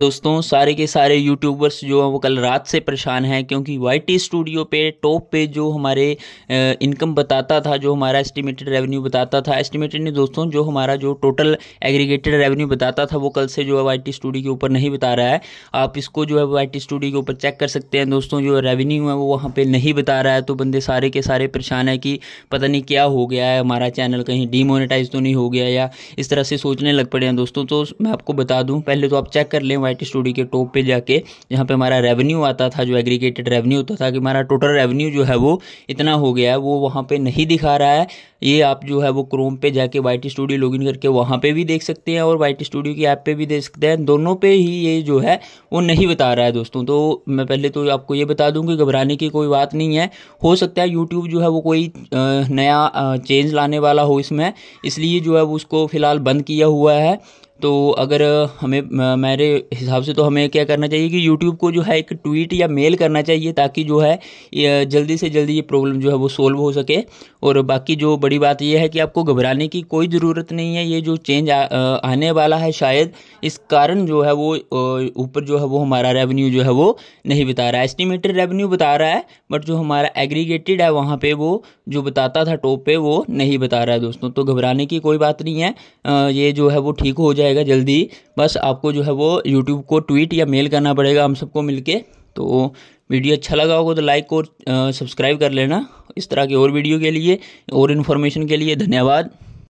दोस्तों सारे के सारे यूट्यूबर्स जो हैं वो कल रात से परेशान हैं क्योंकि वाई टी स्टूडियो पे टॉप पे जो हमारे इनकम बताता था जो हमारा एस्टिमेटेड रेवेन्यू बताता था एस्टिमेटेड नहीं दोस्तों जो हमारा जो टोटल एग्रीगेटेड रेवेन्यू बताता था वो कल से जो है वाई टी स्टूडियो के ऊपर नहीं बता रहा है आप इसको जो है वाई टी स्टूडियो के ऊपर चेक कर सकते हैं दोस्तों जो रेवेन्यू है वो वहाँ पर नहीं बता रहा है तो बंदे सारे के सारे परेशान है कि पता नहीं क्या हो गया है हमारा चैनल कहीं डीमोनेटाइज तो नहीं हो गया या इस तरह से सोचने लग पड़े हैं दोस्तों तो मैं आपको बता दूँ पहले तो आप चेक कर लें वाइट स्टूडियो के टॉप पे जाके यहाँ पे हमारा रेवेन्यू आता था जो एग्रीगेटेड रेवेन्यू होता था कि हमारा टोटल रेवेन्यू जो है वो इतना हो गया है वो वहाँ पे नहीं दिखा रहा है ये आप जो है वो क्रोम पे जाके वाई स्टूडियो लॉगिन करके वहाँ पे भी देख सकते हैं और वाई स्टूडियो की ऐप पे भी देख सकते हैं दोनों पे ही ये जो है वो नहीं बता रहा है दोस्तों तो मैं पहले तो आपको ये बता दूँ कि घबराने की कोई बात नहीं है हो सकता है यूट्यूब जो है वो कोई नया चेंज लाने वाला हो इसमें इसलिए जो है वो उसको फ़िलहाल बंद किया हुआ है तो अगर हमें मेरे हिसाब से तो हमें क्या करना चाहिए कि यूट्यूब को जो है एक ट्वीट या मेल करना चाहिए ताकि जो है जल्दी से जल्दी ये प्रॉब्लम जो है वो सोल्व हो सके और बाकी जो बड़ी बात यह है कि आपको घबराने की कोई ज़रूरत नहीं है ये जो चेंज आ, आने वाला है शायद इस कारण जो है वो ऊपर जो है वो हमारा रेवेन्यू जो है वो नहीं बता रहा है एस्टिमेटेड रेवेन्यू बता रहा है बट जो हमारा एग्रीगेटेड है वहाँ पर वो जो बताता था टॉप पे वो नहीं बता रहा है दोस्तों तो घबराने की कोई बात नहीं है ये जो है वो ठीक हो जाए जाएगा जल्दी बस आपको जो है वो यूट्यूब को ट्वीट या मेल करना पड़ेगा हम सबको मिलके तो वीडियो अच्छा लगा होगा तो लाइक और सब्सक्राइब कर लेना इस तरह के और वीडियो के लिए और इन्फॉर्मेशन के लिए धन्यवाद